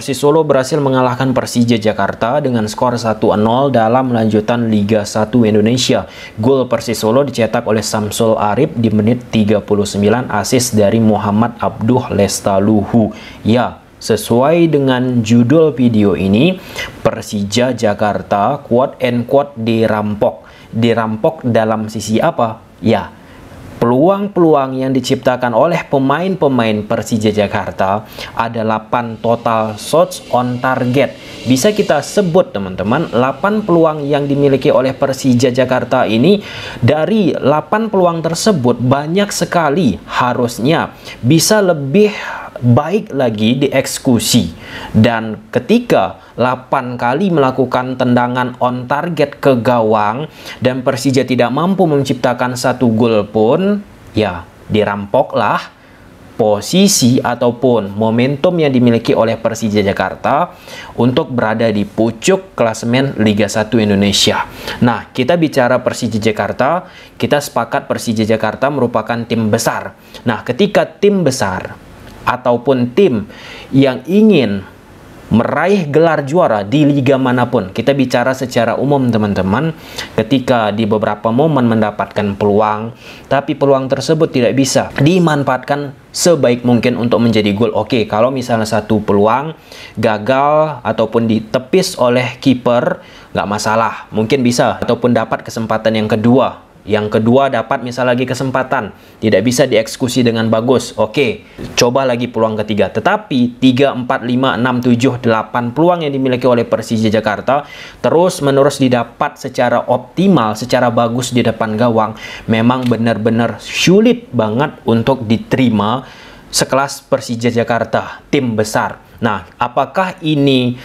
Persis Solo berhasil mengalahkan Persija Jakarta dengan skor 1-0 dalam lanjutan Liga 1 Indonesia. Gol Persis Solo dicetak oleh Samsul Arif di menit 39 asis dari Muhammad Abduh Lestaluhu. Ya, Sesuai dengan judul video ini, Persija Jakarta quote and quote dirampok. Dirampok dalam sisi apa? Ya, Peluang-peluang yang diciptakan oleh pemain-pemain Persija Jakarta ada 8 total shots on target. Bisa kita sebut teman-teman 8 peluang yang dimiliki oleh Persija Jakarta ini dari 8 peluang tersebut banyak sekali harusnya bisa lebih baik lagi dieksekusi. Dan ketika 8 kali melakukan tendangan on target ke gawang dan Persija tidak mampu menciptakan satu gol pun, ya dirampoklah posisi ataupun momentum yang dimiliki oleh Persija Jakarta untuk berada di pucuk klasemen Liga 1 Indonesia. Nah, kita bicara Persija Jakarta, kita sepakat Persija Jakarta merupakan tim besar. Nah, ketika tim besar ataupun tim yang ingin meraih gelar juara di liga manapun. Kita bicara secara umum teman-teman, ketika di beberapa momen mendapatkan peluang, tapi peluang tersebut tidak bisa dimanfaatkan sebaik mungkin untuk menjadi gol. Oke, kalau misalnya satu peluang gagal ataupun ditepis oleh kiper, nggak masalah, mungkin bisa ataupun dapat kesempatan yang kedua yang kedua dapat misal lagi kesempatan, tidak bisa dieksekusi dengan bagus. Oke, coba lagi peluang ketiga. Tetapi 3, 4, 5, 6, 7, 8 peluang yang dimiliki oleh Persija Jakarta terus menerus didapat secara optimal, secara bagus di depan gawang. Memang benar-benar sulit banget untuk diterima sekelas Persija Jakarta, tim besar. Nah, apakah ini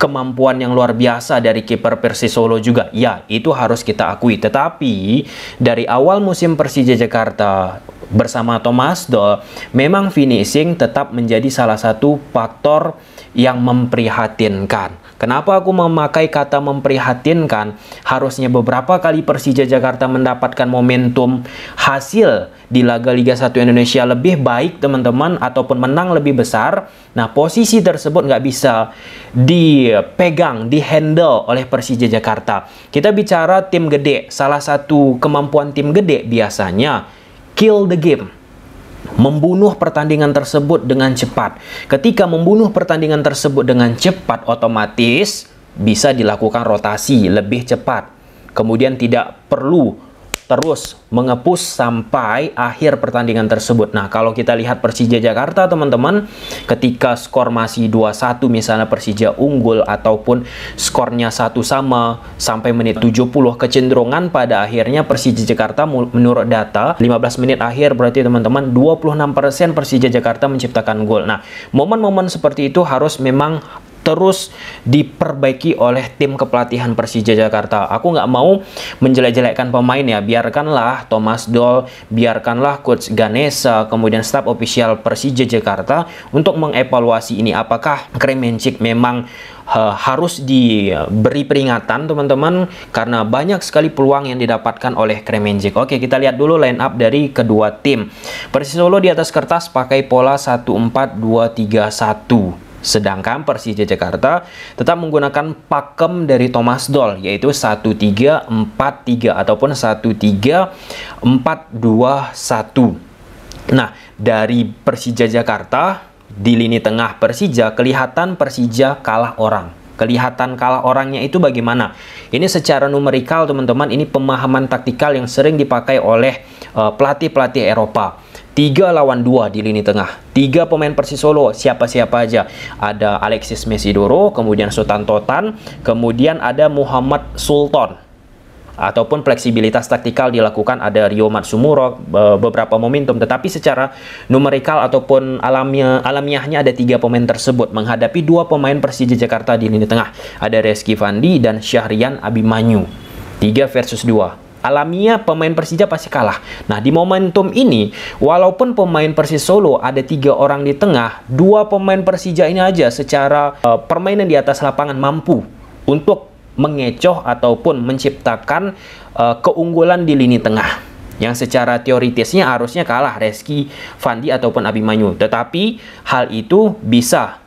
kemampuan yang luar biasa dari kiper Persis Solo juga. Ya, itu harus kita akui. Tetapi dari awal musim Persija Jakarta bersama Thomas Doll, memang finishing tetap menjadi salah satu faktor yang memprihatinkan. Kenapa aku memakai kata memprihatinkan? Harusnya beberapa kali Persija Jakarta mendapatkan momentum hasil di laga Liga 1 Indonesia lebih baik teman-teman ataupun menang lebih besar. Nah posisi tersebut nggak bisa dipegang, dihandle oleh Persija Jakarta. Kita bicara tim gede, salah satu kemampuan tim gede biasanya kill the game membunuh pertandingan tersebut dengan cepat. Ketika membunuh pertandingan tersebut dengan cepat, otomatis bisa dilakukan rotasi lebih cepat. Kemudian tidak perlu terus mengepus sampai akhir pertandingan tersebut. Nah, kalau kita lihat Persija Jakarta, teman-teman, ketika skor masih 2-1 misalnya Persija unggul ataupun skornya satu sama sampai menit 70 kecenderungan pada akhirnya Persija Jakarta menurut data 15 menit akhir berarti teman-teman 26% Persija Jakarta menciptakan gol. Nah, momen-momen seperti itu harus memang terus diperbaiki oleh tim kepelatihan Persija Jakarta. Aku nggak mau menjelek-jelekkan pemain ya. Biarkanlah Thomas Doll, biarkanlah coach Ganesa, kemudian staf ofisial Persija Jakarta untuk mengevaluasi ini apakah Kremencik memang harus diberi peringatan teman-teman karena banyak sekali peluang yang didapatkan oleh Kremenjik. Oke, kita lihat dulu line up dari kedua tim. Persis Solo di atas kertas pakai pola 1-4-2-3-1. Sedangkan Persija Jakarta tetap menggunakan pakem dari Thomas Doll yaitu 1343 ataupun 13421. Nah, dari Persija Jakarta di lini tengah Persija kelihatan Persija kalah orang kelihatan kalah orangnya itu bagaimana. Ini secara numerikal teman-teman ini pemahaman taktikal yang sering dipakai oleh eh, pelatih-pelatih uh, pelatih -pelatih Eropa. 3 lawan 2 di lini tengah. 3 pemain Persis Solo, siapa-siapa aja. Ada Alexis Mesidoro, kemudian Sultan Totan, kemudian ada Muhammad Sultan. Ataupun fleksibilitas taktikal dilakukan ada Rio Matsumuro beberapa momentum. Tetapi secara numerikal ataupun alamiah, alamiahnya ada tiga pemain tersebut menghadapi dua pemain Persija Jakarta di lini tengah. Ada Reski Fandi dan Syahrian Abimanyu. 3 versus 2 alamiah pemain Persija pasti kalah. Nah, di momentum ini, walaupun pemain Persis Solo ada tiga orang di tengah, dua pemain Persija ini aja secara uh, permainan di atas lapangan mampu untuk mengecoh ataupun menciptakan uh, keunggulan di lini tengah yang secara teoritisnya harusnya kalah Reski, Fandi ataupun Abimanyu. Tetapi hal itu bisa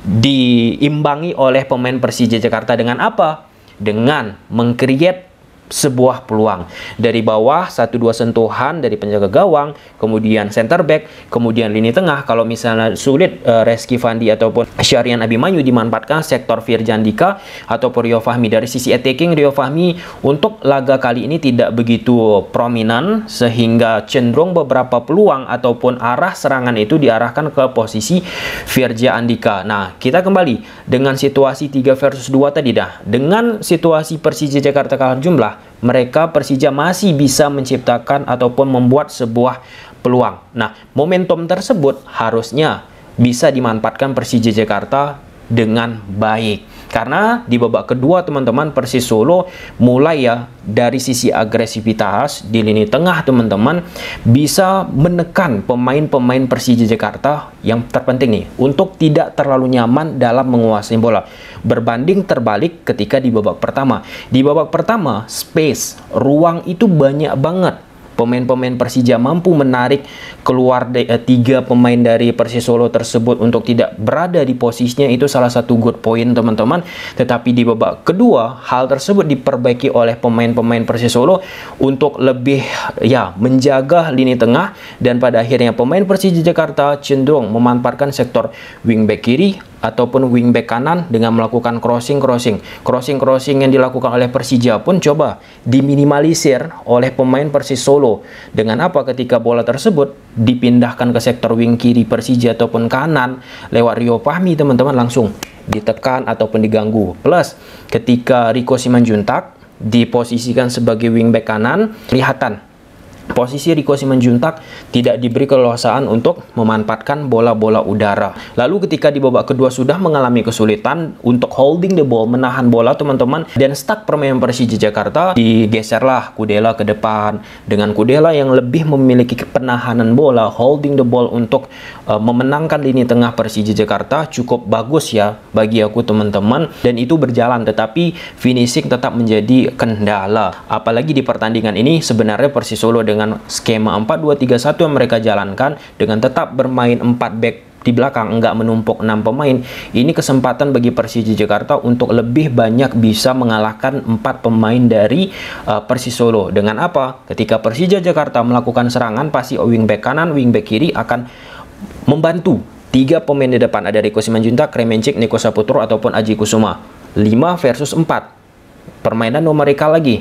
diimbangi oleh pemain Persija Jakarta dengan apa? Dengan mengkreat sebuah peluang. Dari bawah satu dua sentuhan dari penjaga gawang, kemudian center back, kemudian lini tengah kalau misalnya sulit uh, Reski Fandi ataupun Syarian Abimanyu dimanfaatkan sektor Firjan Dika ataupun Rio Fahmi dari sisi attacking Rio Fahmi untuk laga kali ini tidak begitu prominent sehingga cenderung beberapa peluang ataupun arah serangan itu diarahkan ke posisi Firja Andika. Nah, kita kembali dengan situasi 3 versus 2 tadi dah. Dengan situasi Persija Jakarta kalah jumlah, mereka Persija masih bisa menciptakan ataupun membuat sebuah peluang. Nah, momentum tersebut harusnya bisa dimanfaatkan Persija Jakarta dengan baik. Karena di babak kedua teman-teman Persis Solo mulai ya dari sisi agresivitas di lini tengah teman-teman bisa menekan pemain-pemain Persija Jakarta yang terpenting nih untuk tidak terlalu nyaman dalam menguasai bola. Berbanding terbalik ketika di babak pertama. Di babak pertama space, ruang itu banyak banget pemain-pemain Persija mampu menarik keluar de, eh, tiga pemain dari Persis Solo tersebut untuk tidak berada di posisinya itu salah satu good point teman-teman. Tetapi di babak kedua hal tersebut diperbaiki oleh pemain-pemain Persis Solo untuk lebih ya menjaga lini tengah dan pada akhirnya pemain Persija Jakarta cenderung memanfaatkan sektor wingback kiri ataupun wingback kanan dengan melakukan crossing-crossing. Crossing-crossing yang dilakukan oleh Persija pun coba diminimalisir oleh pemain Persis Solo. Dengan apa ketika bola tersebut dipindahkan ke sektor wing kiri Persija ataupun kanan lewat Rio Fahmi teman-teman langsung ditekan ataupun diganggu. Plus ketika Rico Simanjuntak diposisikan sebagai wingback kanan, kelihatan posisi Rico Simanjuntak tidak diberi keleluasaan untuk memanfaatkan bola-bola udara. Lalu ketika di babak kedua sudah mengalami kesulitan untuk holding the ball, menahan bola teman-teman dan stuck permainan Persija Jakarta digeserlah Kudela ke depan dengan Kudela yang lebih memiliki penahanan bola, holding the ball untuk uh, memenangkan lini tengah Persija Jakarta cukup bagus ya bagi aku teman-teman dan itu berjalan tetapi finishing tetap menjadi kendala. Apalagi di pertandingan ini sebenarnya Persis Solo dengan dengan skema 4-2-3-1 yang mereka jalankan dengan tetap bermain 4 back di belakang enggak menumpuk 6 pemain ini kesempatan bagi Persija Jakarta untuk lebih banyak bisa mengalahkan 4 pemain dari uh, Persis Solo dengan apa ketika Persija Jakarta melakukan serangan pasti wingback kanan wingback kiri akan membantu tiga pemain di depan ada Riko Simanjunta, Kremencik, Niko Saputro ataupun Aji Kusuma 5 versus 4 permainan mereka lagi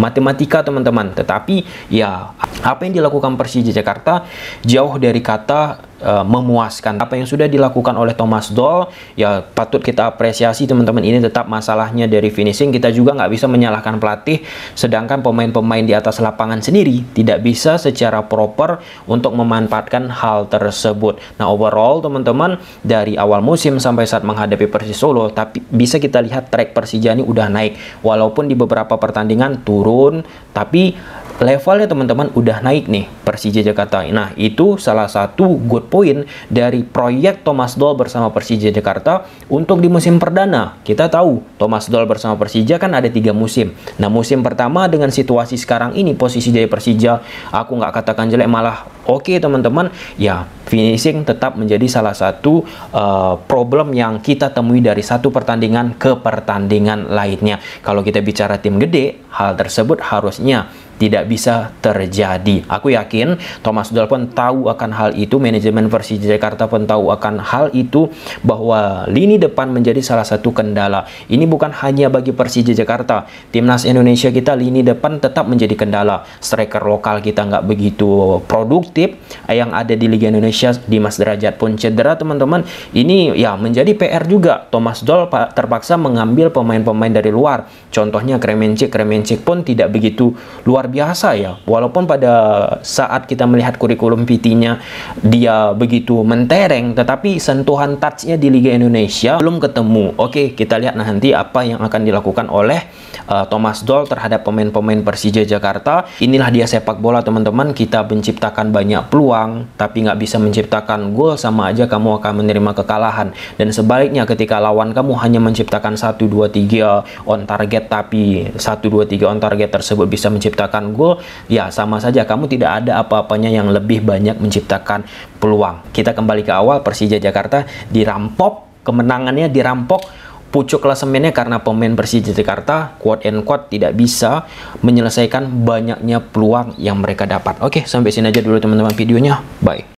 matematika teman-teman. Tetapi ya apa yang dilakukan Persija Jakarta jauh dari kata Eh, memuaskan. Apa yang sudah dilakukan oleh Thomas Doll ya patut kita apresiasi teman-teman ini tetap masalahnya dari finishing kita juga nggak bisa menyalahkan pelatih sedangkan pemain-pemain di atas lapangan sendiri tidak bisa secara proper untuk memanfaatkan hal tersebut. Nah overall teman-teman dari awal musim sampai saat menghadapi Persis Solo tapi bisa kita lihat track Persija ini udah naik walaupun di beberapa pertandingan turun tapi levelnya teman-teman udah naik nih Persija Jakarta. Nah, itu salah satu good point dari proyek Thomas Doll bersama Persija Jakarta untuk di musim perdana. Kita tahu Thomas Doll bersama Persija kan ada tiga musim. Nah, musim pertama dengan situasi sekarang ini posisi dari Persija, aku nggak katakan jelek malah oke okay, teman-teman. Ya, finishing tetap menjadi salah satu uh, problem yang kita temui dari satu pertandingan ke pertandingan lainnya. Kalau kita bicara tim gede, hal tersebut harusnya tidak bisa terjadi. Aku yakin Thomas Doll pun tahu akan hal itu, manajemen Persija Jakarta pun tahu akan hal itu bahwa lini depan menjadi salah satu kendala. Ini bukan hanya bagi Persija Jakarta, timnas Indonesia kita lini depan tetap menjadi kendala. Striker lokal kita nggak begitu produktif, yang ada di Liga Indonesia Dimas Derajat pun cedera teman-teman. Ini ya menjadi PR juga. Thomas Doll terpaksa mengambil pemain-pemain dari luar. Contohnya Kremencik, Kremencik pun tidak begitu luar biasa ya. Walaupun pada saat kita melihat kurikulum PT-nya dia begitu mentereng, tetapi sentuhan touch-nya di Liga Indonesia belum ketemu. Oke, kita lihat nanti apa yang akan dilakukan oleh uh, Thomas Doll terhadap pemain-pemain Persija Jakarta. Inilah dia sepak bola teman-teman, kita menciptakan banyak peluang, tapi nggak bisa menciptakan gol sama aja kamu akan menerima kekalahan. Dan sebaliknya ketika lawan kamu hanya menciptakan 1, 2, 3 on target, tapi 1, 2, 3 on target tersebut bisa menciptakan menciptakan gol, ya sama saja kamu tidak ada apa-apanya yang lebih banyak menciptakan peluang. Kita kembali ke awal Persija Jakarta dirampok, kemenangannya dirampok pucuk klasemennya karena pemain Persija Jakarta quote and quote tidak bisa menyelesaikan banyaknya peluang yang mereka dapat. Oke, sampai sini aja dulu teman-teman videonya. Bye.